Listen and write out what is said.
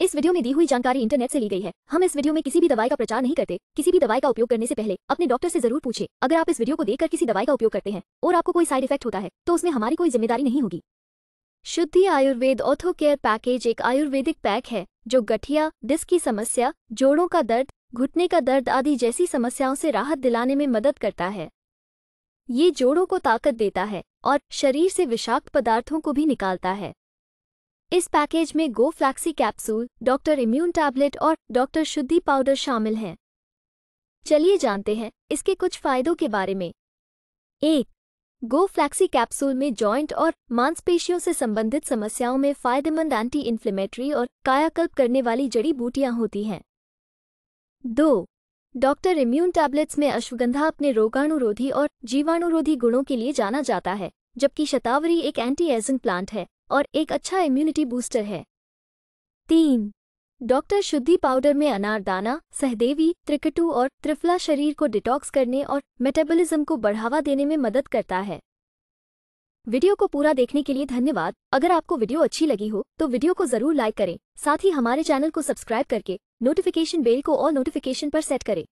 इस वीडियो में दी हुई जानकारी इंटरनेट से ली गई है हम इस वीडियो में किसी भी दवाई का प्रचार नहीं करते किसी भी दवाई का उपयोग करने से पहले अपने डॉक्टर से जरूर पूछे अगर आप इस वीडियो को देखकर किसी दवाई का उपयोग करते हैं और आपको कोई साइड इफेक्ट होता है तो उसमें हमारी कोई जिम्मेदारी नहीं होगी शुद्धि आयुर्वेद ऑथो केयर पैकेज एक आयुर्वेदिक पैक है जो गठिया डिस्क की समस्या जोड़ों का दर्द घुटने का दर्द आदि जैसी समस्याओं से राहत दिलाने में मदद करता है ये जोड़ों को ताकत देता है और शरीर से विषाक्त पदार्थों को भी निकालता है इस पैकेज में Go Flexi capsule doctor immune tablet और डॉक्टर शुद्धि पाउडर शामिल हैं चलिए जानते हैं इसके कुछ फायदों के बारे में एक गो फ्लैक्सी कैप्सूल में जॉइंट और मांसपेशियों से संबंधित समस्याओं में फायदेमंद एंटी इन्फ्लेमेटरी और कायाकल्प करने वाली जड़ी बूटियां होती हैं दो डॉक्टर इम्यून टैबलेट्स में अश्वगंधा अपने रोगाणुरोधी और जीवाणुरोधी गुणों के लिए जाना जाता है जबकि शतावरी एक एंटी एजिंग प्लांट है और एक अच्छा इम्यूनिटी बूस्टर है तीन डॉक्टर शुद्धि पाउडर में अनारदाना सहदेवी त्रिकटू और त्रिफला शरीर को डिटॉक्स करने और मेटाबॉलिज्म को बढ़ावा देने में मदद करता है वीडियो को पूरा देखने के लिए धन्यवाद अगर आपको वीडियो अच्छी लगी हो तो वीडियो को जरूर लाइक करें साथ ही हमारे चैनल को सब्सक्राइब करके नोटिफिकेशन बेल को और नोटिफिकेशन पर सेट करें